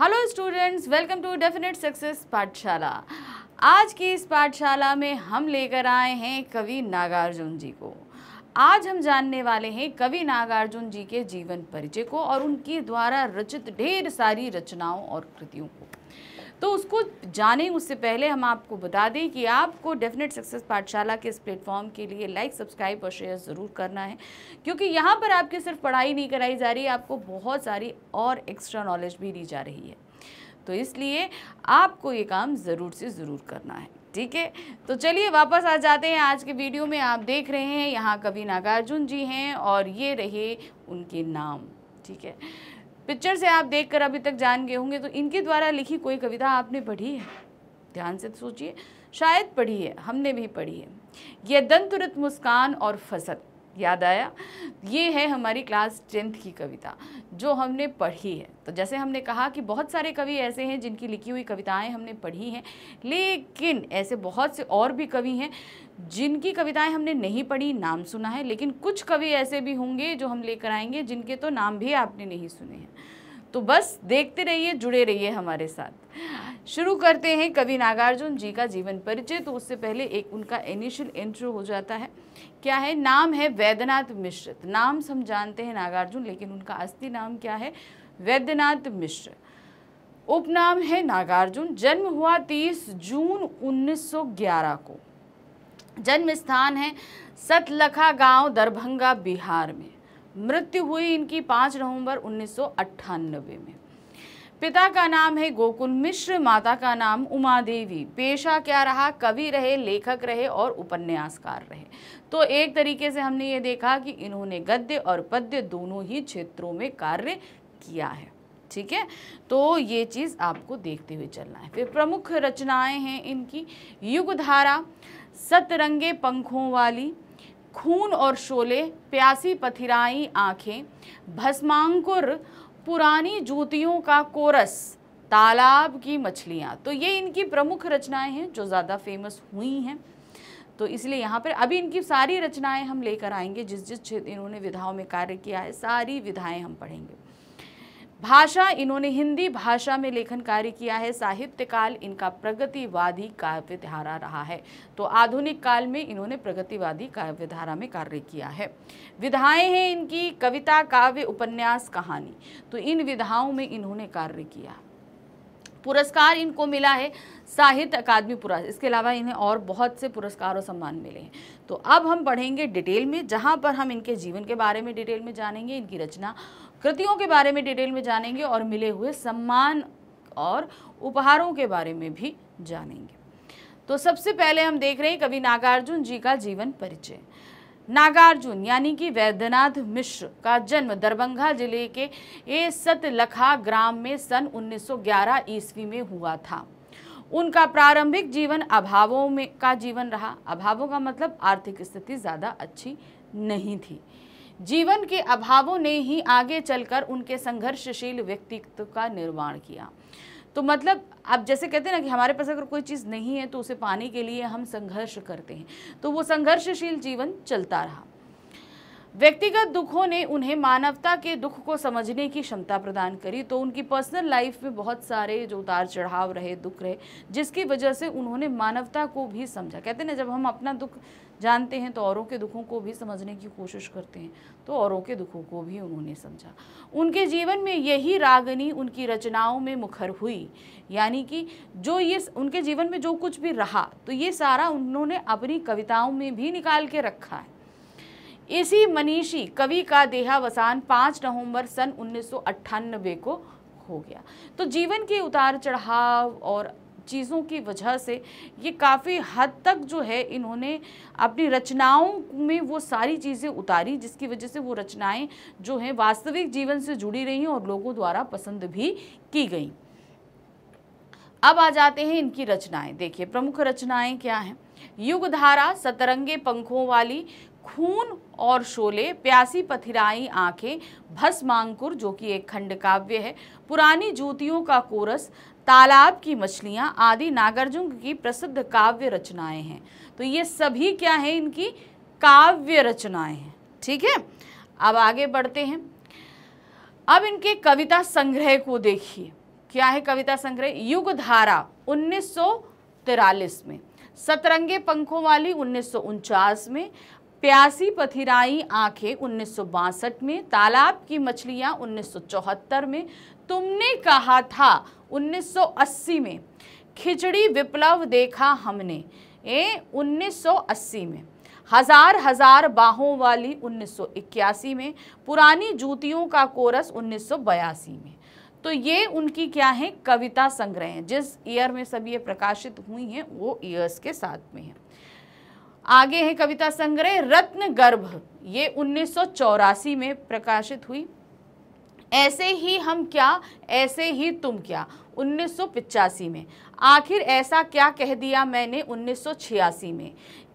hello students welcome to definite success Pathshala आज की इस पाठशाला में हम लेकर आए हैं कवि नागार्जुन जी को आज हम जानने वाले हैं कवि नागार्जुन जी के जीवन परिचय को और उनके द्वारा रचित ढेर सारी रचनाओं और कृतियों को तो उसको जानें उससे पहले हम आपको बता दें कि आपको डेफिनेट सक्सेस पाठशाला के इस प्लेटफॉर्म के लिए लाइक सब्सक्राइब और शेयर ज़रूर करना है क्योंकि यहाँ पर आपकी सिर्फ पढ़ाई नहीं कराई जा रही आपको बहुत सारी और एक्स्ट्रा नॉलेज भी दी जा रही है तो इसलिए आपको ये काम ज़रूर से ज़रूर करना है ठीक है तो चलिए वापस आ जाते हैं आज के वीडियो में आप देख रहे हैं यहाँ कवि नागार्जुन जी हैं और ये रहे उनके नाम ठीक है पिक्चर से आप देखकर अभी तक जान गए होंगे तो इनके द्वारा लिखी कोई कविता आपने पढ़ी है ध्यान से तो सोचिए शायद पढ़ी है हमने भी पढ़ी है यह दंतुरित मुस्कान और फसत याद आया ये है हमारी क्लास टेंथ की कविता जो हमने पढ़ी है तो जैसे हमने कहा कि बहुत सारे कवि ऐसे हैं जिनकी लिखी हुई कविताएं हमने पढ़ी हैं लेकिन ऐसे बहुत से और भी कवि हैं जिनकी कविताएं हमने नहीं पढ़ी नाम सुना है लेकिन कुछ कवि ऐसे भी होंगे जो हम लेकर आएंगे जिनके तो नाम भी आपने नहीं सुने हैं तो बस देखते रहिए जुड़े रहिए हमारे साथ शुरू करते हैं कवि नागार्जुन जी का जीवन परिचय तो उससे पहले एक उनका इनिशियल इंट्रो हो जाता है क्या है नाम है वैद्यनाथ मिश्र नाम हम जानते हैं नागार्जुन लेकिन उनका अस्थि नाम क्या है वैद्यनाथ मिश्र उपनाम है नागार्जुन जन्म हुआ 30 जून 1911 को जन्म स्थान है सतलखा गांव दरभंगा बिहार में मृत्यु हुई इनकी 5 नवंबर उन्नीस में पिता का नाम है गोकुल मिश्र माता का नाम उमा देवी पेशा क्या रहा कवि रहे लेखक रहे और उपन्यासकार रहे तो एक तरीके से हमने ये देखा कि इन्होंने गद्य और पद्य दोनों ही क्षेत्रों में कार्य किया है ठीक है तो ये चीज़ आपको देखते हुए चलना है फिर प्रमुख रचनाएं हैं इनकी युगधारा सतरंगे पंखों वाली खून और शोले प्यासी पथिराई आँखें भस्मांकुर पुरानी जूतियों का कोरस तालाब की मछलियाँ तो ये इनकी प्रमुख रचनाएं हैं जो ज़्यादा फेमस हुई हैं तो इसलिए यहाँ पर अभी इनकी सारी रचनाएं हम लेकर आएंगे जिस जिस क्षेत्र इन्होंने विधाओं में कार्य किया है सारी विधाएं हम पढ़ेंगे भाषा इन्होंने हिंदी भाषा में लेखन कार्य किया है साहित्यकाल इनका प्रगतिवादी काव्यधारा रहा है तो आधुनिक काल में इन्होंने प्रगतिवादी काव्यधारा में कार्य किया है विधाएं हैं इनकी कविता काव्य उपन्यास कहानी तो इन विधाओं में इन्होंने कार्य किया पुरस्कार इनको मिला है साहित्य अकादमी पुरस्कार इसके अलावा इन्हें और बहुत से पुरस्कार और सम्मान मिले हैं तो अब हम पढ़ेंगे डिटेल में जहाँ पर हम इनके जीवन के बारे में डिटेल में जानेंगे इनकी रचना कृतियों के बारे में डिटेल में जानेंगे और मिले हुए सम्मान और उपहारों के बारे में भी जानेंगे तो सबसे पहले हम देख रहे हैं कवि नागार्जुन जी का जीवन परिचय नागार्जुन यानी कि वैद्यनाथ मिश्र का जन्म दरभंगा जिले के ए सतलखा ग्राम में सन 1911 ईस्वी में हुआ था उनका प्रारंभिक जीवन अभावों में का जीवन रहा अभावों का मतलब आर्थिक स्थिति ज़्यादा अच्छी नहीं थी जीवन के अभावों ने ही आगे चलकर उनके संघर्षशील व्यक्तित्व का निर्माण किया तो मतलब आप जैसे कहते हैं ना कि हमारे पास अगर कोई चीज़ नहीं है तो उसे पाने के लिए हम संघर्ष करते हैं तो वो संघर्षशील जीवन चलता रहा व्यक्तिगत दुखों ने उन्हें मानवता के दुख को समझने की क्षमता प्रदान करी तो उनकी पर्सनल लाइफ में बहुत सारे जो उतार चढ़ाव रहे दुख रहे जिसकी वजह से उन्होंने मानवता को भी समझा कहते हैं ना जब हम अपना दुख जानते हैं तो औरों के दुखों को भी समझने की कोशिश करते हैं तो औरों के दुखों को भी उन्होंने समझा उनके जीवन में यही रागनी उनकी रचनाओं में मुखर हुई यानी कि जो ये उनके जीवन में जो कुछ भी रहा तो ये सारा उन्होंने अपनी कविताओं में भी निकाल के रखा है इसी मनीषी कवि का देहावसान 5 नवंबर सन उन्नीस को हो गया तो जीवन के उतार चढ़ाव और चीज़ों की वजह से ये काफ़ी हद तक जो है इन्होंने अपनी रचनाओं में वो सारी चीज़ें उतारी जिसकी वजह से वो रचनाएं जो हैं वास्तविक जीवन से जुड़ी रही और लोगों द्वारा पसंद भी की गई अब आ जाते हैं इनकी रचनाएं देखिए प्रमुख रचनाएं क्या हैं युगधारा सतरंगे पंखों वाली खून और शोले प्यासी पथिराई आंखें भस्मांकुर जो कि एक खंड काव्य है पुरानी जूतियों का कोरस तालाब की मछलियां आदि नागार्जुन की प्रसिद्ध काव्य रचनाएं हैं तो ये सभी क्या हैं इनकी काव्य रचनाएं हैं ठीक है अब आगे बढ़ते हैं अब इनके कविता संग्रह को देखिए क्या है कविता संग्रह युग धारा उन्नीस में सतरंगे पंखों वाली उन्नीस में प्यासी पथिराई आंखें उन्नीस में तालाब की मछलियां उन्नीस में तुमने कहा था 1980 में खिचड़ी विप्लव देखा हमने ए 1980 में हजार हजार बाहों वाली 1981 में पुरानी जूतियों का कोरस 1982 में तो ये उनकी क्या है कविता संग्रह हैं जिस ईयर में सब ये प्रकाशित हुई हैं वो ईयर्स के साथ में हैं आगे है कविता संग्रह रत्न गर्भ ये उन्नीस में प्रकाशित हुई ऐसे ही हम क्या ऐसे ही तुम क्या उन्नीस में आखिर ऐसा क्या कह दिया मैंने 1986 में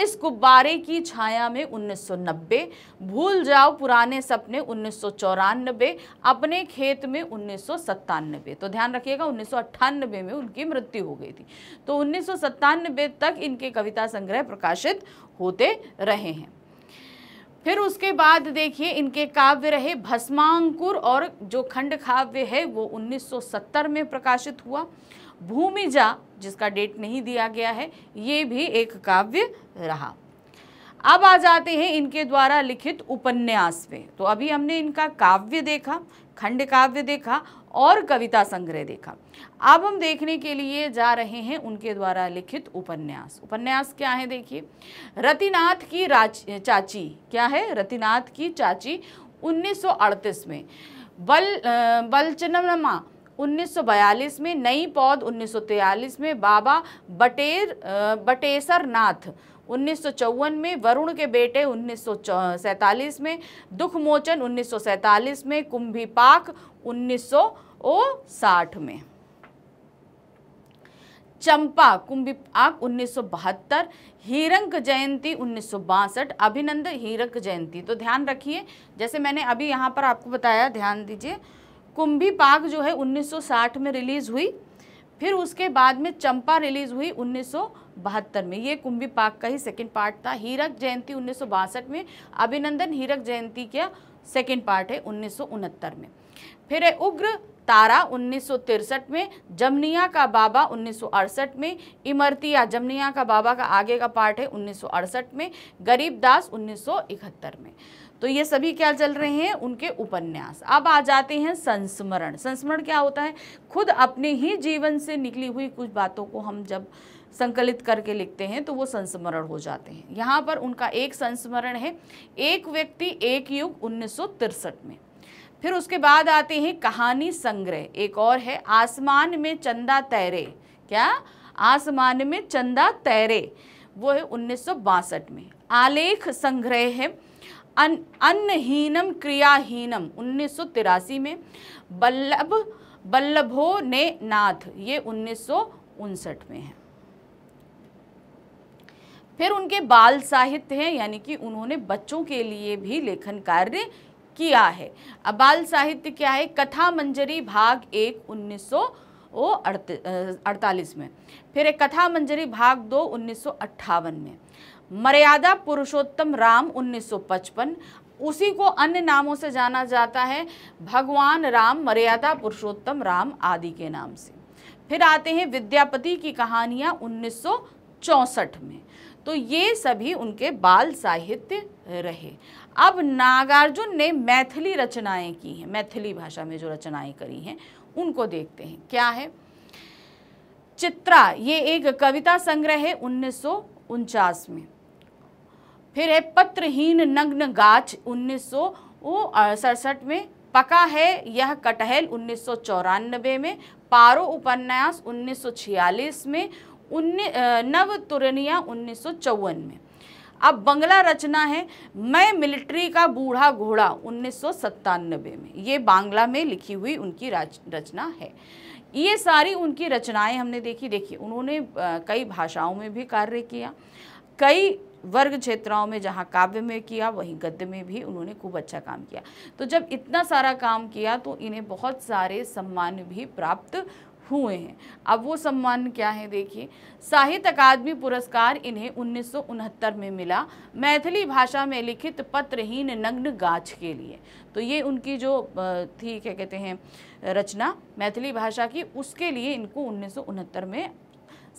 इस गुब्बारे की छाया में 1990 भूल जाओ पुराने सपने उन्नीस अपने खेत में उन्नीस तो ध्यान रखिएगा उन्नीस में उनकी मृत्यु हो गई थी तो उन्नीस तक इनके कविता संग्रह प्रकाशित होते रहे हैं फिर उसके बाद देखिए इनके काव्य रहे भस्मांकुर और जो खंड काव्य है वो 1970 में प्रकाशित हुआ भूमिजा जिसका डेट नहीं दिया गया है ये भी एक काव्य रहा अब आ जाते हैं इनके द्वारा लिखित उपन्यास पे तो अभी हमने इनका काव्य देखा खंड काव्य देखा और कविता संग्रह देखा अब हम देखने के लिए जा रहे हैं उनके द्वारा लिखित उपन्यास उपन्यास क्या है देखिए रतिनाथ की राच चाची क्या है रतिनाथ की चाची 1938 में बल बलचनमा 1942 में नई पौध 1943 में बाबा बटेर बटेसर नाथ उन्नीस में वरुण के बेटे उन्नीस में दुखमोचन उन्नीस में कुंभी पाक उन्नीस में चंपा कुंभी पाक उन्नीस हीरंक जयंती उन्नीस अभिनंद हीरक जयंती तो ध्यान रखिए जैसे मैंने अभी यहाँ पर आपको बताया ध्यान दीजिए कुंभी पाग जो है 1960 में रिलीज हुई फिर उसके बाद में चंपा रिलीज हुई बहत्तर में ये कुंभी पाक का ही सेकंड पार्ट था हीरक जयंती उन्नीस में अभिनंदन हीरक जयंती का सेकंड पार्ट है उन्नीस में फिर है उग्र तारा उन्नीस में जमनिया का बाबा उन्नीस में इमरतिया जमनिया का बाबा का आगे का पार्ट है उन्नीस में गरीब दास उन्नीस में तो ये सभी क्या चल रहे हैं उनके उपन्यास अब आ जाते हैं संस्मरण संस्मरण क्या होता है खुद अपने ही जीवन से निकली हुई कुछ बातों को हम जब संकलित करके लिखते हैं तो वो संस्मरण हो जाते हैं यहाँ पर उनका एक संस्मरण है एक व्यक्ति एक युग उन्नीस में फिर उसके बाद आते हैं कहानी संग्रह एक और है आसमान में चंदा तैरे क्या आसमान में चंदा तैरे वो है उन्नीस में आलेख संग्रह है अन्नहीनम क्रियाहीनम उन्नीस में बल्लभ बल्लभो ने नाथ ये उन्नीस में है फिर उनके बाल साहित्य हैं यानी कि उन्होंने बच्चों के लिए भी लेखन कार्य किया है अब बाल साहित्य क्या है कथा मंजरी भाग एक उन्नीस वो अड़तालीस में फिर एक कथा मंजरी भाग दो उन्नीस में मर्यादा पुरुषोत्तम राम 1955 उसी को अन्य नामों से जाना जाता है भगवान राम मर्यादा पुरुषोत्तम राम आदि के नाम से फिर आते हैं विद्यापति की कहानियाँ 1964 में तो ये सभी उनके बाल साहित्य रहे अब नागार्जुन ने मैथिली रचनाएं की हैं मैथिली भाषा में जो रचनाएं करी हैं उनको देखते हैं क्या है चित्रा ये एक कविता संग्रह है उन्नीस में फिर है पत्रहीन नग्न गाछ उन्नीस सड़सठ में पका है यह कटहल उन्नीस में पारो उपन्यास 1946 में उन्नी नव तुरनिया उन्नीस में अब बंगला रचना है मैं मिलिट्री का बूढ़ा घोड़ा उन्नीस में ये बांग्ला में लिखी हुई उनकी रचना है ये सारी उनकी रचनाएं हमने देखी देखी उन्होंने कई भाषाओं में भी कार्य किया कई वर्ग क्षेत्राओं में जहाँ काव्य में किया वहीं गद्य में भी उन्होंने खूब अच्छा काम किया तो जब इतना सारा काम किया तो इन्हें बहुत सारे सम्मान भी प्राप्त हुए हैं अब वो सम्मान क्या है देखिए साहित्य अकादमी पुरस्कार इन्हें उन्नीस में मिला मैथिली भाषा में लिखित पत्रहीन नग्न गाछ के लिए तो ये उनकी जो थी क्या कहते हैं रचना मैथिली भाषा की उसके लिए इनको उन्नीस में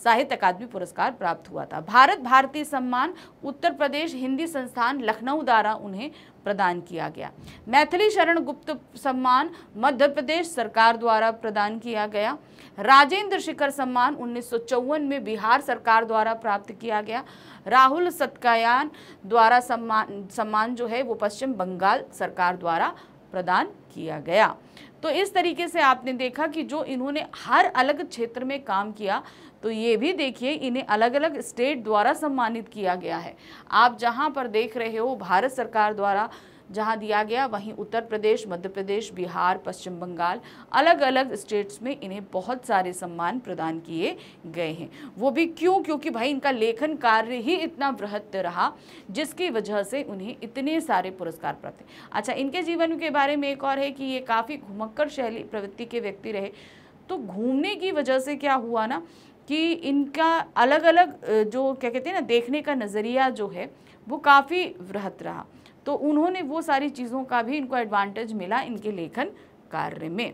साहित्य अकादमी पुरस्कार प्राप्त हुआ था भारत भारती सम्मान उत्तर प्रदेश हिंदी संस्थान लखनऊ द्वारा उन्हें प्रदान किया गया मैथिली शरण गुप्त सम्मान मध्य प्रदेश सरकार द्वारा प्रदान किया गया राजेंद्र शिखर सम्मान उन्नीस में बिहार सरकार द्वारा प्राप्त किया गया राहुल सत्कायान द्वारा सम्मान सम्मान जो है वो पश्चिम बंगाल सरकार द्वारा प्रदान किया गया तो इस तरीके से आपने देखा कि जो इन्होंने हर अलग क्षेत्र में काम किया तो ये भी देखिए इन्हें अलग अलग स्टेट द्वारा सम्मानित किया गया है आप जहाँ पर देख रहे हो भारत सरकार द्वारा जहां दिया गया वहीं उत्तर प्रदेश मध्य प्रदेश बिहार पश्चिम बंगाल अलग अलग स्टेट्स में इन्हें बहुत सारे सम्मान प्रदान किए गए हैं वो भी क्यों क्योंकि भाई इनका लेखन कार्य ही इतना वृहत रहा जिसकी वजह से उन्हें इतने सारे पुरस्कार प्राप्त अच्छा इनके जीवन के बारे में एक और है कि ये काफ़ी घुमक्कर शैली प्रवृत्ति के व्यक्ति रहे तो घूमने की वजह से क्या हुआ ना कि इनका अलग अलग जो क्या कहते हैं ना देखने का नज़रिया जो है वो काफ़ी वृहत रहा तो उन्होंने वो सारी चीज़ों का भी इनको एडवांटेज मिला इनके लेखन कार्य में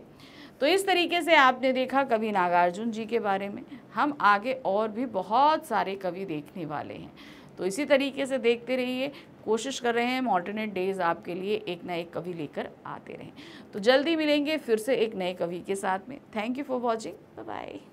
तो इस तरीके से आपने देखा कवि नागार्जुन जी के बारे में हम आगे और भी बहुत सारे कवि देखने वाले हैं तो इसी तरीके से देखते रहिए कोशिश कर रहे हैं हम ऑल्टरनेट डेज आपके लिए एक ना एक कवि लेकर आते रहें तो जल्दी मिलेंगे फिर से एक नए कवि के साथ में thank you for watching bye